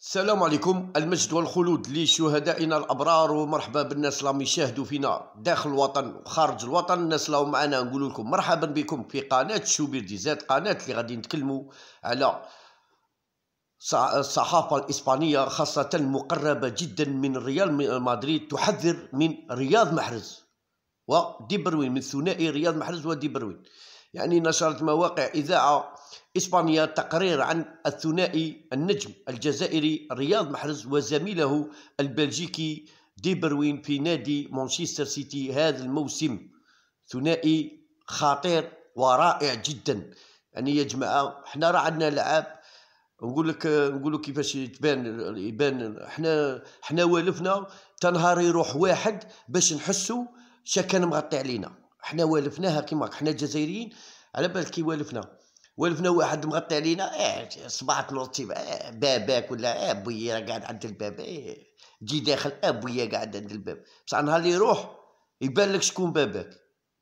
السلام عليكم المجد والخلود لشهدائنا الابرار ومرحبا بالناس اللي يشاهدوا فينا داخل الوطن وخارج الوطن الناس اللي معنا نقول لكم مرحبا بكم في قناه شوبير ديزات قناه اللي غادي نتكلموا على الصحافه الاسبانيه خاصه مقربه جدا من ريال مدريد تحذر من رياض محرز ودي بروين من ثنائي رياض محرز ودي بروين يعني نشرت مواقع إذاعة إسبانيا تقرير عن الثنائي النجم الجزائري رياض محرز وزميله البلجيكي دي بروين في نادي مانشستر سيتي هذا الموسم ثنائي خطير ورائع جدا يعني يا جماعة حنا راه عندنا لعاب نقول لك نقول لك كيفاش يبان يبان حنا حنا والفنا تنهار يروح واحد باش نحسو شكان مغطي علينا حنا والفناها كيما حنا الجزائريين على بالك كي والفنا والفنا واحد مغطي علينا اه صباح نوطي اه باباك ولا اه بويا قاعد عند الباب اه جي داخل اه بويا قاعد عند الباب بصح نهار اللي يروح يبان لك شكون باباك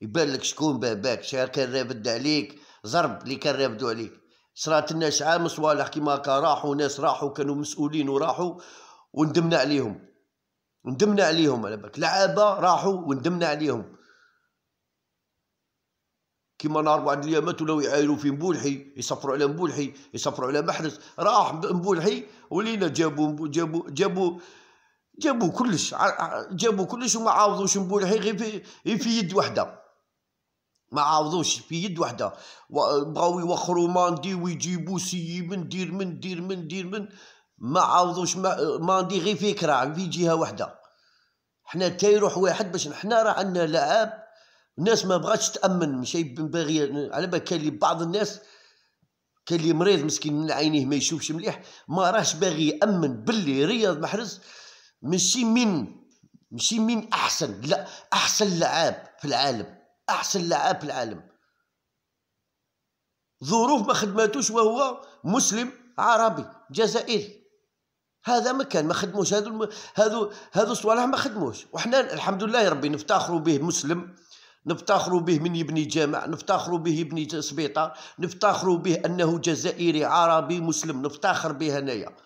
يبان لك شكون باباك شعر كان رابد عليك ضرب اللي كان رابدو عليك صرات لنا عام صوالح كيما هكا راحوا ناس راحوا كانوا مسؤولين وراحوا وندمنا عليهم ندمنا عليهم على بالك لعابه راحوا وندمنا عليهم كما نعرفوا عند اليمن ولاو يعايروا في مبولحي يسافروا على مبولحي يسافروا على محرز راح مبولحي ولينا جابوا جابوا جابوا جابوا كلش جابوا كلش وما عاوضوش مبولحي غير في, في يد وحده ما عاوضوش في يد وحده بغاو يوخروا ماندي ويجيبوا سي من دير من دير من دير من ما عاوضوش ماندي غير فكره في جهه وحده حنا تا يروح واحد باش حنا راه عندنا لعاب الناس ما بغاتش تامن ماشي باغي على بالك اللي بعض الناس كاين اللي مريض مسكين من عينيه ما يشوفش مليح ما راهش باغي يامن باللي رياض محرز ماشي من ماشي من احسن لا احسن لعاب في العالم احسن لعاب في العالم ظروف ما خدماتوش وهو مسلم عربي جزائري هذا ما كان ما خدموش هذو هذو هذو الصوالح ما خدموش وحنا الحمد لله ربي نفتخروا به مسلم نفتخر به من يبني جامع نفتخر به يبني سبيطار نفتخر به أنه جزائري عربي مسلم نفتخر به هنايا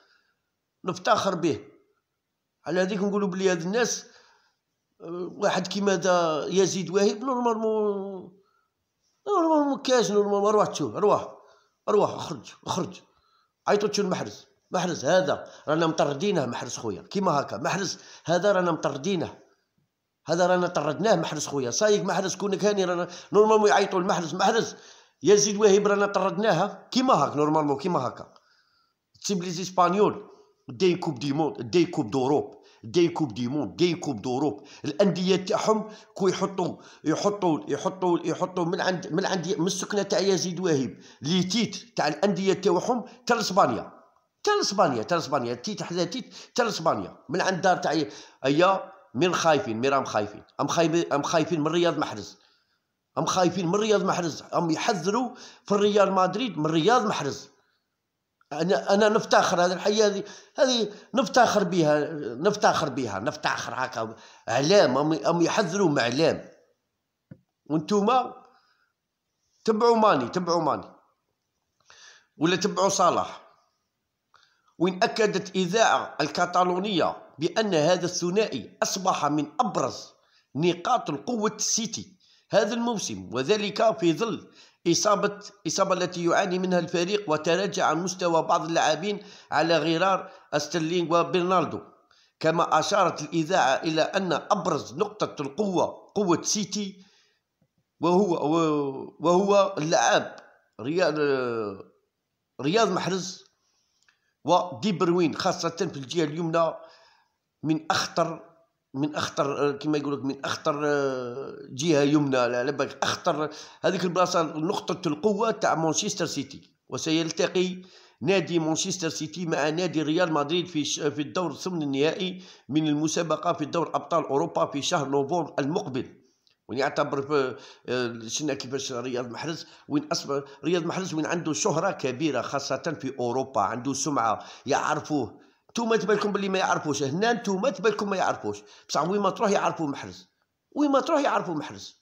نفتخر به على هذيك نقولوا بلي هاد الناس آه، واحد كيما هذا يزيد واهب نورمالمون نورمالمون كاش نورمالمون روح تشوف روح روح اخرج اخرج عيطوا تشوف المحرز محرز هذا رانا مطردينه محرز خويا كيما هكا محرز هذا رانا مطردينه هذا رانا طردناه محرز خويا صايق محرز كونك هاني رانا نورمالمون يعيطوا المحرز محرز يا زيد وهيب رانا طردناها كيما هاك نورمالمون كيما هاكا تسيب لي زيسبانيول دي كوب دي مون دي كوب دوروب دي كوب دي مون دي كوب دوروب الانديه تاعهم كو يحطوا يحطوا يحطوا يحطوا من عند من عند من السكنه تاع يزيد وهيب لي تيت تاع الانديه تاعهم تاع اسبانيا تاع اسبانيا تاع اسبانيا تيت حدا تيت تاع اسبانيا من عند دار تاع ايا من خايفين من راهم خايفين هم خايفين هم خايفين من رياض محرز هم خايفين من رياض محرز هم يحذروا في الريال مدريد من رياض محرز انا انا نفتخر هذه الحياه هذه هذه نفتخر بها نفتخر بها نفتخر هكا اعلام هم يحذروا مع اعلام وانتوما تبعوا ماني تبعوا ماني ولا تبعوا صلاح وين اكدت اذاعه الكتالونيه بأن هذا الثنائي أصبح من أبرز نقاط القوة السيتي هذا الموسم وذلك في ظل إصابة إصابة التي يعاني منها الفريق وتراجع عن مستوى بعض اللاعبين على غرار أسترلينغ وبرناردو كما أشارت الإذاعة إلى أن أبرز نقطة القوة قوة سيتي وهو وهو اللاعب رياض رياض محرز ودي بروين خاصة في الجهة اليمنى من اخطر من اخطر آه، كما يقول لك من اخطر آه، جهه يمنى على بالك اخطر هذيك البلاصه نقطه القوه تاع مانشستر سيتي وسيلتقي نادي مانشستر سيتي مع نادي ريال مدريد في في الدور الثمن النهائي من المسابقه في دور ابطال اوروبا في شهر نوفمبر المقبل ونعتبر آه، شنا كيفاش رياض محرز وين اصبح رياض محرز وين عنده شهره كبيره خاصه في اوروبا عنده سمعه يعرفوه نتوما تبالكم بلي ما يعرفوش هنا نتوما تبالكم ما يعرفوش بصح وين ما تروح يعرفوا محرز وين ما تروح يعرفوا محرز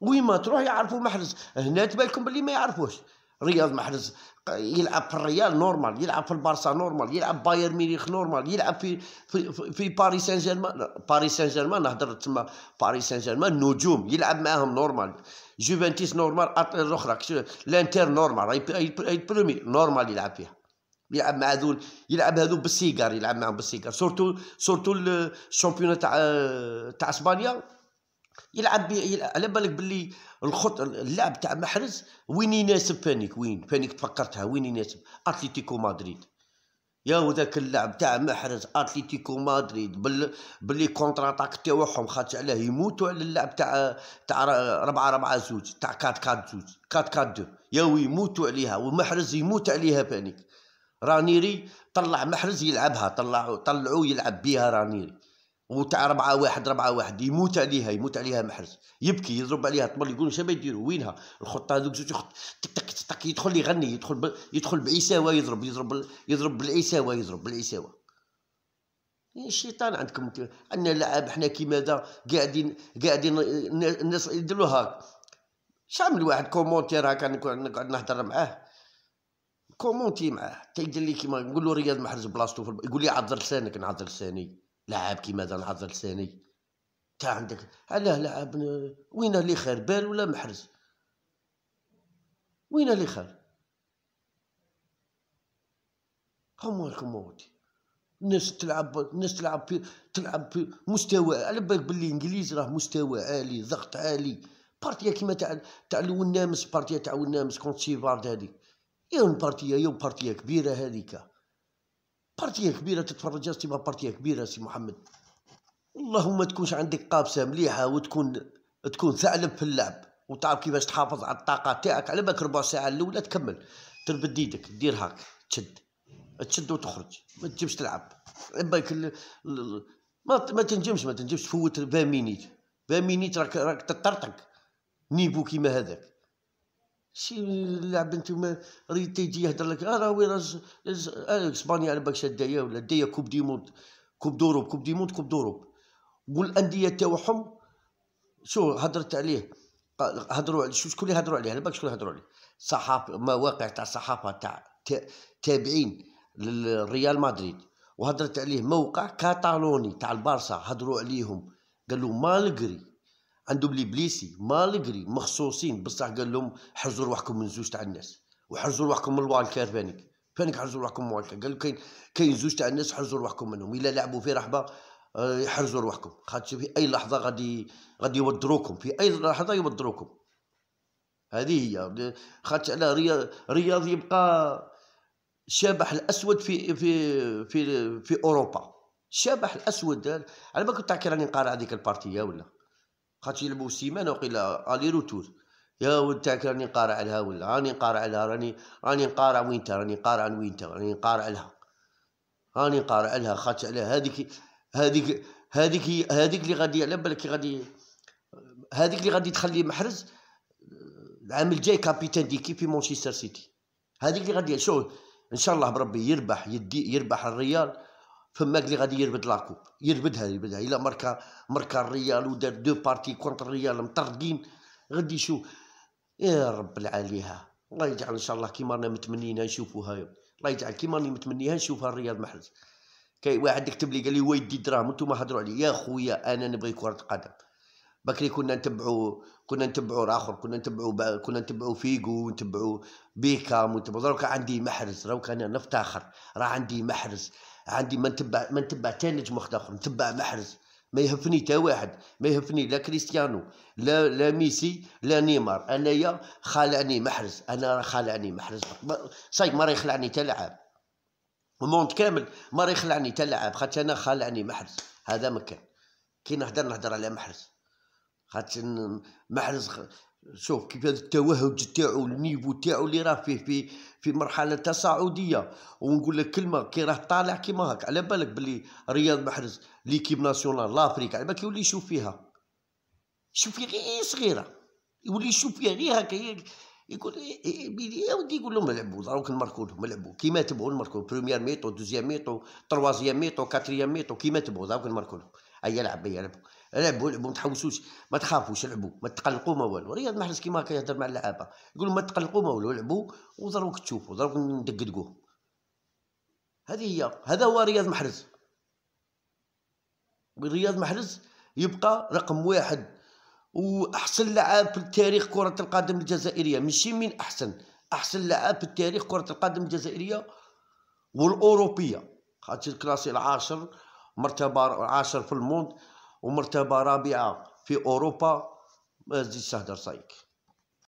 وين ما تروح يعرفوا محرز هنا تبالكم بلي ما يعرفوش رياض محرز يلعب في الريال نورمال يلعب في البارسا نورمال يلعب بايرن ميونخ نورمال يلعب في في في, باريس سان جيرمان باريس سان جيرمان نهضر تما باريس سان جيرمان نجوم يلعب معاهم نورمال جوفنتيس نورمال الاخرى لانتر نورمال اي برومي نورمال يلعب فيها يلعب مع هذول يلعب هذو بالسيجار يلعب معهم بالسيجار سورتو سورتو الشامبيون تاع تاع اسبانيا يلعب, على بالك باللي الخط اللعب تاع محرز وين يناسب بانيك وين بانيك تفكرتها وين يناسب اتلتيكو مدريد يا وذاك اللعب تاع محرز اتلتيكو مدريد بال... باللي كونتر اتاك تاعهم خاطش عليه يموتوا على اللعب تاع تاع 4 4 زوج تاع 4 4 زوج 4 4 2 يا ويموتوا عليها ومحرز يموت عليها بانيك رانيري طلع محرز يلعبها طلعوا طلعوا يلعب بها رانيري وتاع ربعة واحد ربعة واحد يموت عليها يموت عليها محرز يبكي يضرب عليها تمر يقول شنو يديروا وينها الخطه هذوك زوج خط تك تك تك يدخل يغني يدخل ب... يدخل بعيساوه يضرب يضرب يضرب بالعيساوه يضرب بالعيساوه الشيطان عندكم عندنا لعاب حنا كيما ماذا قاعدين قاعدين الناس يديروا هاك شعمل واحد كومونتير هاكا نقعد نهضر معاه كومونتي معاه تيدير لي كيما نقول له رياض محرز بلاصتو في الب... يقول لي عذر لسانك نعذر لساني لاعب كيما هذا نعذر لساني تاع عندك علاه لاعب وين اللي خير بال ولا محرز وين اللي خير هما الكومونتي الناس تلعب الناس تلعب في تلعب في مستوى على بالك باللي انجليزي راه مستوى عالي ضغط عالي بارتيا كيما تاع تاع الونامس بارتيا تاع الونامس كونت سيفارد هذيك يوم بارتيه يوم بارتيه كبيره هذيك بارتيه كبيره تتفرج يا تبقى بارتيه كبيره سي محمد والله ما تكونش عندك قابسه مليحه وتكون تكون ثعلب في اللعب وتعرف كيفاش تحافظ على الطاقه تاعك على بالك ربع ساعه الاولى تكمل تربد يدك دير هاك تشد تشد وتخرج ما تجيبش تلعب بالك ما ما تنجمش ما تنجمش تفوت 20 مينيت 20 مينيت راك راك تطرطق نيفو كيما هذاك شي لعب انت ريت تيجي يهضر لك اه راهو راه اسبانيا على بالك شادايه ولا دايه كوب دي موند كوب دوروب كوب دي موند كوب دوروب والانديه تاعهم شو هضرت عليه هضروا على شو شكون اللي هضروا عليه على بالك شكون هضروا عليه صحاف مواقع تاع الصحافه تاع تابعين للريال مدريد وهضرت عليه موقع كاتالوني تاع البارسا هضروا عليهم قالوا مالغري عندهم بليسي مالغري مخصوصين بصح قال لهم حرزوا روحكم من زوج تاع الناس وحرزوا روحكم من الوال فانيك فانك حرزوا روحكم من الوالكار قال كاين كاين زوج تاع الناس حرزوا روحكم منهم الا لعبوا في رحبه يحرزوا آه، روحكم خاطر في اي لحظه غادي غادي يودروكم في اي لحظه يودروكم هذه هي خاطر على رياض يبقى شبح الاسود في في في في اوروبا الشبح الاسود على بالك تاع كي راني نقارع هذيك البارتيه ولا خاطش يلعبو سيمانه وقيلا الي روتور يا ولد تاعك راني قارع لها ولا راني قارع لها راني راني قارع وين راني قارع وين راني قارع لها راني قارع لها خاطش على هاذيك هاذيك هاذيك هذيك اللي غادي على بالك غادي هاذيك اللي غادي تخلي محرز العام الجاي كابيتان ديكيب في مانشستر سيتي هاذيك اللي غادي شوف ان شاء الله بربي يربح يدي يربح الريال فماك اللي غادي يربد لاكوب يربدها يربدها الا ماركا ماركا الريال ودار دو بارتي كونتر الريال مطردين غادي يشوف يا رب العاليها الله يجعل ان شاء الله كيما رانا متمنينا نشوفوها الله يجعل كيما راني متمنيها نشوفها الريال محرز كاي واحد كتب لي قال لي ويدي دراهم نتوما هضروا علي يا خويا انا نبغي كره قدم بكري كنا نتبعوا كنا نتبعوا راخر كنا نتبعوا با... كنا نتبعوا فيجو ونتبعوا بيكام ونتبعوا دروك عندي محرز دروك انا نفتخر راه عندي محرز عندي ما نتبع ما نتبع حتى نجم واحد اخر نتبع محرز ما يهفني تا واحد ما يهفني لا كريستيانو لا لا ميسي لا نيمار انايا خلعني محرز انا راه خلعني محرز صاي ما راه يخلعني تا لعاب الموند كامل ما راه يخلعني تا لعاب خاطر انا خلعني محرز هذا مكان كي نهضر نهضر على محرز خاطر محرز شوف كيف التوهج تاعو النيفو تاعو اللي راه فيه في في مرحله تصاعديه ونقول لك كلمه كي راه طالع كيما هاك على بالك بلي رياض محرز ليكيب ناسيونال لافريك على بالك يولي يشوف فيها يشوف فيها غير صغيره يولي يشوف فيها غير هكا يقول يا إيه، إيه، إيه، ودي يقول لهم لعبوا دروك نماركو لهم لعبوا كيما تبغوا نماركو بروميير ميتو دوزيام ميتو تروازيام ميتو كاتريام ميتو كيما تبغوا دروك نماركو لهم اي لعب اي لعب لعبوا لعبوا ما تحوسوش ما تخافوش لعبوا ما تقلقوا ما والو رياض محرز كيما كيهضر مع اللعابه يقول ما تقلقوا ما والو لعبوا ودروك تشوفوا دروك ندقدقوه هذه هي هذا هو رياض محرز رياض محرز يبقى رقم واحد واحسن لاعب في تاريخ كره القدم الجزائريه ماشي من احسن احسن لاعب في تاريخ كره القدم الجزائريه والاوروبيه خاطر كلاسي العاشر مرتبه العاشر في الموند ومرتبه رابعه في اوروبا ما تزيدش تهدر صايك